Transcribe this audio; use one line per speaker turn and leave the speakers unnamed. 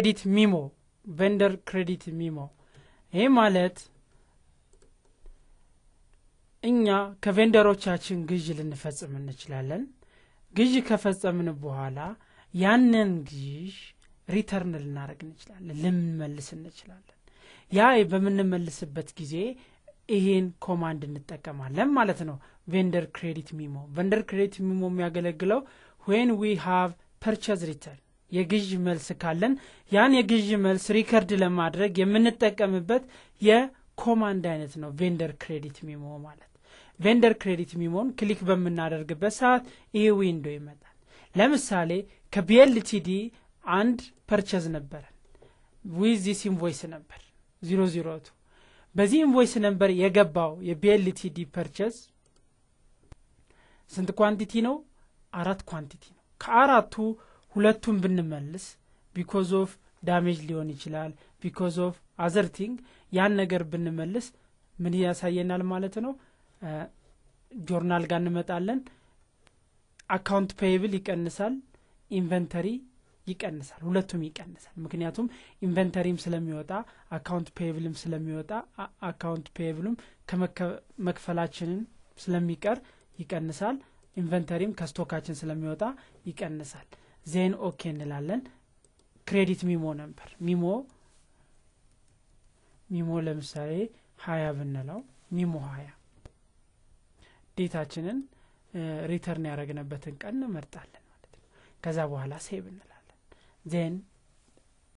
ክሬዲት ሚሞ ቬንደር ክሬዲት ሚሞ። ይህ ማለት እኛ ከቬንደሮቻችን ግዥ ልንፈጽም እንችላለን። ግዥ ከፈጸምን በኋላ ያንን ግዥ ሪተርን ልናደረግ እንችላለን፣ ልንመልስ እንችላለን። ያ በምንመልስበት ጊዜ ይሄን ኮማንድ እንጠቀማለን ማለት ነው። ቬንደር ክሬዲት ሚሞ ቬንደር ክሬዲት ሚሞ የሚያገለግለው ዌን ዊ ሃቭ ፐርቸዝ ሪተርን የግዥ መልስ ካለን ያን የግዥ መልስ ሪከርድ ለማድረግ የምንጠቀምበት የኮማንድ አይነት ነው ቬንደር ክሬዲት ሚሞ ማለት። ቬንደር ክሬዲት ሚሞን ክሊክ በምናደርግበት ሰዓት ይህ ዊንዶ ይመጣል። ለምሳሌ ከቢኤልቲዲ አንድ ፐርቸዝ ነበረን ዊዝ ኢንቮይስ ነበር ዚሮ ዚሮ ቱ በዚህ ኢንቮይስ ነበር የገባው የቢኤልቲዲ ፐርቸዝ ስንት ኳንቲቲ ነው? አራት ኳንቲቲ ነው። ከአራቱ ሁለቱን ብንመልስ ቢኮዝ ኦፍ ዳሜጅ ሊሆን ይችላል ቢኮዝ ኦፍ አዘርቲንግ ያን ነገር ብንመልስ ምን ያሳየናል ማለት ነው ጆርናል ጋር እንመጣለን አካውንት ፔይብል ይቀንሳል ኢንቨንተሪ ይቀንሳል ሁለቱም ይቀንሳል ምክንያቱም ኢንቨንተሪም ስለሚወጣ አካውንት ፔይብልም ስለሚወጣ አካውንት ፔይብልም ከመክፈላችንን ስለሚቀር ይቀንሳል ኢንቨንተሪም ከስቶካችን ስለሚወጣ ይቀንሳል ዜን ኦኬ እንላለን። ክሬዲት ሚሞ ነበር። ሚሞ ሚሞ ለምሳሌ ሀያ ብንለው ሚሞ ሀያ ዴታችንን ሪተርን ያደረግንበትን ቀን እንመርጣለን ማለት ነው። ከዛ በኋላ ሴብ እንላለን ዜን